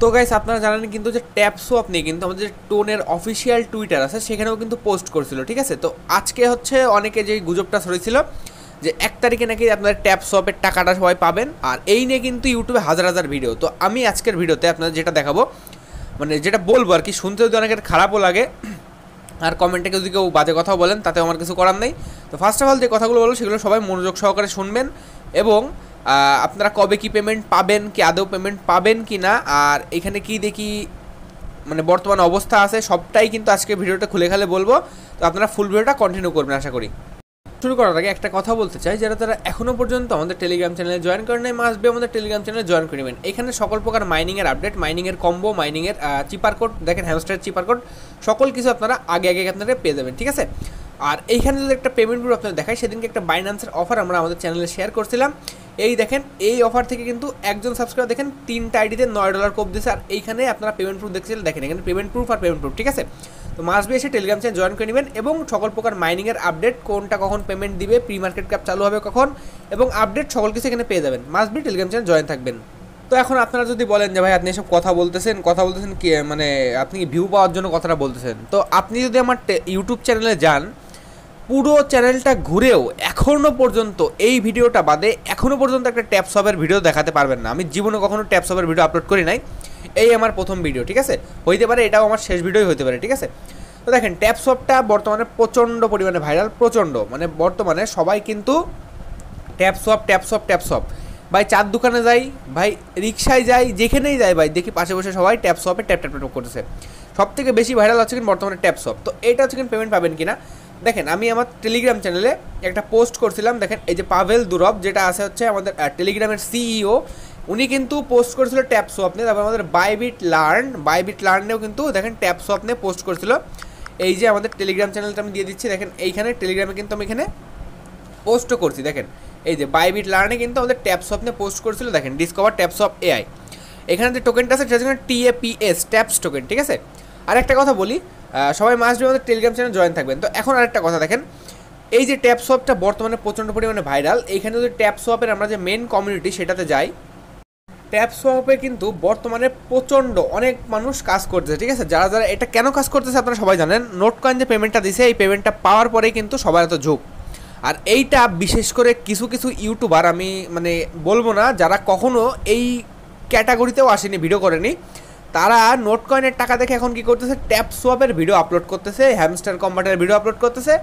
তো গাইস আপনারা জানেন কিন্তু যে ট্যাপসো আপনি কিন্তু আমাদের টোনের অফিসিয়াল টুইটার আছে সেখানেও কিন্তু পোস্ট করছিল ঠিক আছে তো আজকে হচ্ছে অনেকে যে গুজবটা ছড়েছিল যে এক তারিখে নাকি আপনাদের ট্যাপ শপের টাকাটা সবাই পাবেন আর এই নিয়ে কিন্তু ইউটিউবে হাজার হাজার ভিডিও তো আমি আজকের ভিডিওতে আপনাদের যেটা দেখাবো মানে যেটা বলবো আর কি শুনতে যদি অনেকের খারাপও লাগে আর কমেন্টে যদি কেউ বাজে কথাও বলেন তাতে আমার কিছু করার নেই তো ফার্স্ট অফ অল যে কথাগুলো বলো সেগুলো সবাই মনোযোগ সহকারে শুনবেন এবং আপনারা কবে কি পেমেন্ট পাবেন কি আদৌ পেমেন্ট পাবেন কি না আর এখানে কি দেখি মানে বর্তমান অবস্থা আছে সবটাই কিন্তু আজকে ভিডিওটা খুলে খালে বলবো তো আপনারা ফুল ভিডিওটা কন্টিনিউ করবেন আশা করি শুরু করার আগে একটা কথা বলতে চাই যারা তারা এখনও পর্যন্ত আমাদের টেলিগ্রাম চ্যানেলে জয়েন করে নেয় মাসবে আমাদের টেলিগ্রাম চ্যানেলে জয়েন করে নেবেন এখানে সকল প্রকার মাইনিংয়ের আপডেট মাইনিংয়ের কম্বো মাইনিংয়ের চিপার কোড দেখেন হ্যামস্টার চিপার কোড সকল কিছু আপনারা আগে আগে আপনারা পেয়ে যাবেন ঠিক আছে আর এইখানে যদি একটা পেমেন্ট গ্রুপ আপনার দেখায় সেদিনকে একটা বাইন্যান্সের অফার আমরা আমাদের চ্যানেলে শেয়ার করছিলাম এই দেখেন এই অফার থেকে কিন্তু একজন সাবস্ক্রাইবার দেখেন তিনটা আইডিতে নয় ডলার কোপ দিয়েছে আর এইখানে আপনারা পেমেন্ট প্রুফ দেখছিলেন দেখেন এখানে পেমেন্ট প্রুফ আর পেমেন্ট প্রুফ ঠিক আছে তো মাসবে এসে টেলিগ্রাম চ্যানেল জয়েন করে নেবেন এবং সকল প্রকার মাইনিংয়ের আপডেট কোনটা কখন পেমেন্ট দিবে প্রি মার্কেট ক্যাপ চালু হবে কখন এবং আপডেট সকল কিছু এখানে পেয়ে যাবেন মাসবে টেলিগ্রাম চ্যানেল জয়েন থাকবেন তো এখন আপনারা যদি বলেন যে ভাই আপনি এসব কথা বলতেছেন কথা বলতেছেন কি মানে আপনি ভিউ পাওয়ার জন্য কথাটা বলতেছেন তো আপনি যদি আমার ইউটিউব চ্যানেলে যান পুরো চ্যানেলটা ঘুরেও এখনও পর্যন্ত এই ভিডিওটা বাদে এখনও পর্যন্ত একটা ট্যাপসপের ভিডিও দেখাতে পারবেন না আমি জীবনে কখনো ট্যাপসপের ভিডিও আপলোড করি নাই এই আমার প্রথম ভিডিও ঠিক আছে হইতে পারে এটাও আমার শেষ ভিডিওই হতে পারে ঠিক আছে তো দেখেন ট্যাপসপটা বর্তমানে প্রচণ্ড পরিমাণে ভাইরাল প্রচণ্ড মানে বর্তমানে সবাই কিন্তু ট্যাপসপ ট্যাপসপ ট্যাপসপ ভাই চার দোকানে যাই ভাই রিক্সায় যাই যেখানেই যাই ভাই দেখি পাশে বসে সবাই ট্যাপসপে ট্যাপ ট্যাপ ট্যাপ করতেছে সব থেকে বেশি ভাইরাল হচ্ছে কিন্তু বর্তমানে ট্যাপসপ তো এটা হচ্ছে কিন্তু পেমেন্ট পাবেন কিনা দেখেন আমি আমার টেলিগ্রাম চ্যানেলে একটা পোস্ট করছিলাম দেখেন এই যে পাভেল দুরব যেটা আছে হচ্ছে আমাদের টেলিগ্রামের সিইও e উনি কিন্তু পোস্ট করেছিল ট্যাপ সোয়াপ নিয়ে তারপর আমাদের বাইবিট লার্ন বাইবিট লার্নেও কিন্তু দেখেন ট্যাপ সোয়াপ পোস্ট করেছিল এই যে আমাদের টেলিগ্রাম চ্যানেলটা আমি দিয়ে দিচ্ছি দেখেন এইখানে টেলিগ্রামে কিন্তু আমি এখানে পোস্টও করছি দেখেন এই যে বাইবিট লার্নে কিন্তু আমাদের ট্যাপ সোয়াপ পোস্ট করেছিল দেখেন ডিসকভার ট্যাপ সোয়াপ এআই এখানে যে টোকেনটা আছে সেটা হচ্ছে টিএপিএস ট্যাপস টোকেন ঠিক আছে আর একটা কথা বলি সবাই মাস আমাদের টেলিগ্রাম চ্যানেল জয়েন থাকবেন তো এখন আরেকটা কথা দেখেন এই যে ট্যাপ সোয়াপটা বর্তমানে প্রচণ্ড পরিমাণে ভাইরাল এইখানে যদি ট্যাপ সোয়াপের আমরা যে মেন কমিউনিটি সেটাতে যাই ট্যাপ সোয়াপে কিন্তু বর্তমানে প্রচণ্ড অনেক মানুষ কাজ করতেছে ঠিক আছে যারা যারা এটা কেন কাজ করতেছে আপনারা সবাই জানেন নোট কয়েন যে পেমেন্টটা দিছে এই পেমেন্টটা পাওয়ার পরেই কিন্তু সবার এত ঝুঁক আর এইটা বিশেষ করে কিছু কিছু ইউটিউবার আমি মানে বলবো না যারা কখনো এই ক্যাটাগরিতেও আসেনি ভিডিও করেনি তারা নোট কয়েনের টাকা দেখে এখন কি করতেছে ট্যাপ সোয়াপের ভিডিও আপলোড করতেছে হ্যামস্টার কম্বাটের ভিডিও আপলোড করতেছে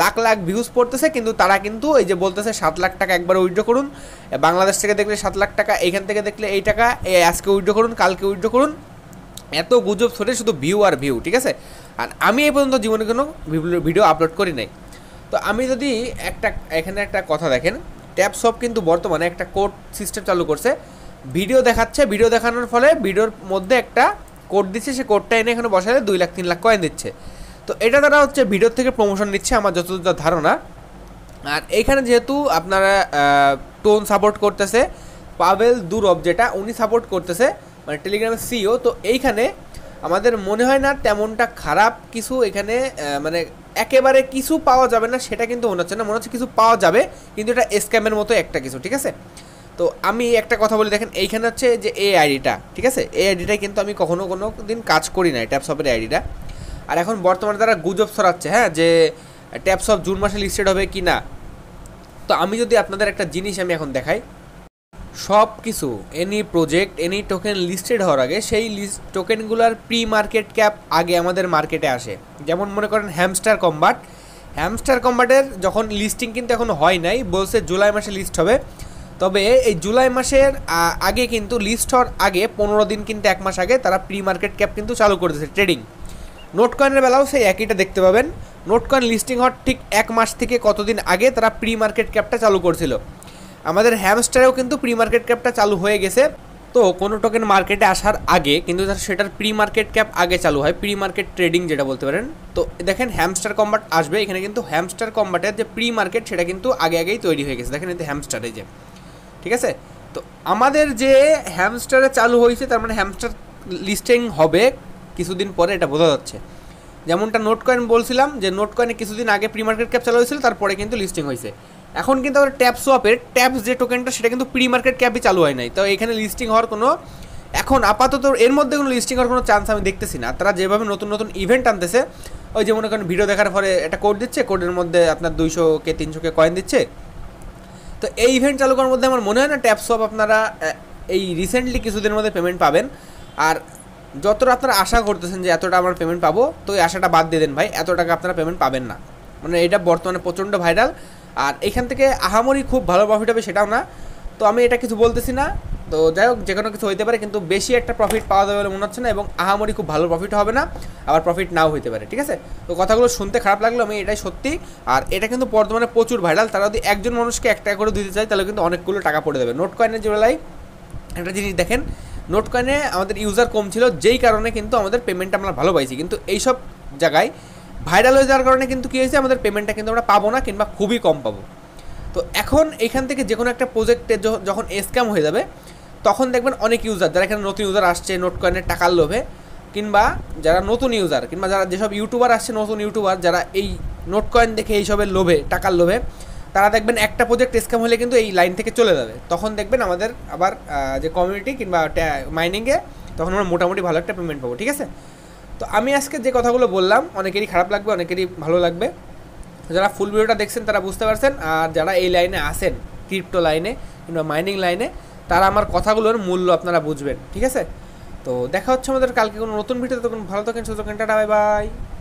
লাখ লাখ ভিউজ পড়তেছে কিন্তু তারা কিন্তু এই যে বলতেছে সাত লাখ টাকা একবার উইড্রো করুন বাংলাদেশ থেকে দেখলে সাত লাখ টাকা এখান থেকে দেখলে এই টাকা আজকে উইড্রো করুন কালকে উইথড্র করুন এত গুজব ছোটে শুধু ভিউ আর ভিউ ঠিক আছে আর আমি এই পর্যন্ত জীবনে কোনো ভিডিও আপলোড করি নাই তো আমি যদি একটা এখানে একটা কথা দেখেন ট্যাপ সব কিন্তু বর্তমানে একটা কোড সিস্টেম চালু করছে ভিডিও দেখাচ্ছে ভিডিও দেখানোর ফলে ভিডিওর মধ্যে একটা কোড দিচ্ছে সে কোডটা এনে এখানে বসালে দুই লাখ তিন লাখ কয়েন দিচ্ছে তো এটা তারা হচ্ছে ভিডিওর থেকে প্রমোশন নিচ্ছে আমার যতদূর ধারণা আর এখানে যেহেতু আপনারা টোন সাপোর্ট করতেছে পাবেল দুরব যেটা উনি সাপোর্ট করতেছে মানে টেলিগ্রামের সিও e তো এইখানে আমাদের মনে হয় না তেমনটা খারাপ কিছু এখানে মানে একেবারে কিছু পাওয়া যাবে না সেটা কিন্তু মনে হচ্ছে না মনে হচ্ছে কিছু পাওয়া যাবে কিন্তু এটা স্ক্যামের মতো একটা কিছু ঠিক আছে তো আমি একটা কথা বলি দেখেন এইখানে হচ্ছে যে এ আইডিটা ঠিক আছে এ আইডিটাই কিন্তু আমি কখনও কোনো দিন কাজ করি না ট্যাপসপের আইডিটা আর এখন বর্তমানে তারা গুজব ছড়াচ্ছে হ্যাঁ যে ট্যাপসপ জুন মাসে লিস্টেড হবে কি না তো আমি যদি আপনাদের একটা জিনিস আমি এখন দেখাই সব কিছু any project any token listed হওয়ার আগে সেই লিস্ট টোকেনগুলোর প্রি মার্কেট ক্যাপ আগে আমাদের মার্কেটে আসে যেমন মনে করেন হ্যামস্টার কম্বাট হ্যামস্টার কম্বাটের যখন লিস্টিং কিন্তু এখন হয় নাই বলছে জুলাই মাসে লিস্ট হবে তবে এই জুলাই মাসের আগে কিন্তু লিস্ট হওয়ার আগে পনেরো দিন কিন্তু এক মাস আগে তারা প্রি মার্কেট ক্যাপ কিন্তু চালু করে দিয়েছে ট্রেডিং কয়েনের বেলাও সেই একইটা দেখতে পাবেন নোট কয়েন লিস্টিং হওয়ার ঠিক এক মাস থেকে কতদিন আগে তারা প্রি মার্কেট ক্যাপটা চালু করছিল আমাদের হ্যামস্টারেও কিন্তু প্রি মার্কেট ক্যাপটা চালু হয়ে গেছে তো কোনো টোকেন মার্কেটে আসার আগে কিন্তু সেটার প্রি মার্কেট ক্যাপ আগে চালু হয় প্রি মার্কেট ট্রেডিং যেটা বলতে পারেন তো দেখেন হ্যামস্টার কম্বাট আসবে এখানে কিন্তু হ্যামস্টার কম্বাটের যে প্রি মার্কেট সেটা কিন্তু আগে আগেই তৈরি হয়ে গেছে দেখেন এতে হ্যামস্টারে যে ঠিক আছে তো আমাদের যে হ্যামস্টারে চালু হয়েছে তার মানে হ্যামস্টার লিস্টিং হবে কিছুদিন পরে এটা বোঝা যাচ্ছে যেমনটা নোট কয়েন বলছিলাম যে নোট কয়েনে কিছুদিন আগে প্রি মার্কেট ক্যাপ চালু হয়েছিল তারপরে কিন্তু লিস্টিং হয়েছে এখন কিন্তু আমাদের ট্যাপ সোয়াপের ট্যাপস যে টোকেনটা সেটা কিন্তু প্রি মার্কেট ক্যাপই চালু হয় নাই তো এখানে লিস্টিং হওয়ার কোনো এখন আপাতত এর মধ্যে কোনো লিস্টিং হওয়ার কোনো চান্স আমি দেখতেছি না তারা যেভাবে নতুন নতুন ইভেন্ট আনতেছে ওই যে মনে করেন ভিডিও দেখার পরে একটা কোড দিচ্ছে কোডের মধ্যে আপনার দুইশো কে তিনশো কে কয়েন দিচ্ছে তো এই ইভেন্ট চালু করার মধ্যে আমার মনে হয় না ট্যাপ সব আপনারা এই রিসেন্টলি কিছুদিনের মধ্যে পেমেন্ট পাবেন আর যতটা আপনারা আশা করতেছেন যে এতটা আমার পেমেন্ট পাবো তো এই আশাটা বাদ দিয়ে দেন ভাই এত টাকা আপনারা পেমেন্ট পাবেন না মানে এটা বর্তমানে প্রচণ্ড ভাইরাল আর এখান থেকে আহামরি খুব ভালো প্রফিট হবে সেটাও না তো আমি এটা কিছু বলতেছি না তো যাই হোক যে কোনো কিছু হইতে পারে কিন্তু বেশি একটা প্রফিট পাওয়া যাবে বলে মনে হচ্ছে না এবং আহামরি খুব ভালো প্রফিট হবে না আবার প্রফিট নাও হইতে পারে ঠিক আছে তো কথাগুলো শুনতে খারাপ লাগলো আমি এটাই সত্যি আর এটা কিন্তু বর্তমানে প্রচুর ভাইরাল তারা যদি একজন মানুষকে এক টাকা করে দিতে চায় তাহলে কিন্তু অনেকগুলো টাকা পড়ে দেবে নোট কয়েনের বেলায় একটা জিনিস দেখেন নোট কয়েনে আমাদের ইউজার কম ছিল যেই কারণে কিন্তু আমাদের পেমেন্টটা আমরা ভালো পাইছি কিন্তু এইসব জায়গায় ভাইরাল হয়ে যাওয়ার কারণে কিন্তু কী হয়েছে আমাদের পেমেন্টটা কিন্তু আমরা পাবো না কিংবা খুবই কম পাবো তো এখন এখান থেকে যে কোনো একটা প্রজেক্টে যখন স্ক্যাম হয়ে যাবে তখন দেখবেন অনেক ইউজার যারা এখানে নতুন ইউজার আসছে নোট কয়েনের টাকার লোভে কিংবা যারা নতুন ইউজার কিংবা যারা যেসব ইউটিউবার আসছে নতুন ইউটিউবার যারা এই নোট কয়েন দেখে এইসবের লোভে টাকার লোভে তারা দেখবেন একটা প্রজেক্ট স্ক্যাম হলে কিন্তু এই লাইন থেকে চলে যাবে তখন দেখবেন আমাদের আবার যে কমিউনিটি কিংবা মাইনিংয়ে তখন আমরা মোটামুটি ভালো একটা পেমেন্ট পাবো ঠিক আছে তো আমি আজকে যে কথাগুলো বললাম অনেকেরই খারাপ লাগবে অনেকেরই ভালো লাগবে যারা ফুল ভিডিওটা দেখছেন তারা বুঝতে পারছেন আর যারা এই লাইনে আসেন ক্রিপ্টো লাইনে কিংবা মাইনিং লাইনে তারা আমার কথাগুলোর মূল্য আপনারা বুঝবেন ঠিক আছে তো দেখা হচ্ছে আমাদের কালকে কোনো নতুন ভিডিওতে তখন ভালো থাকেন সুযোগ বাই বাই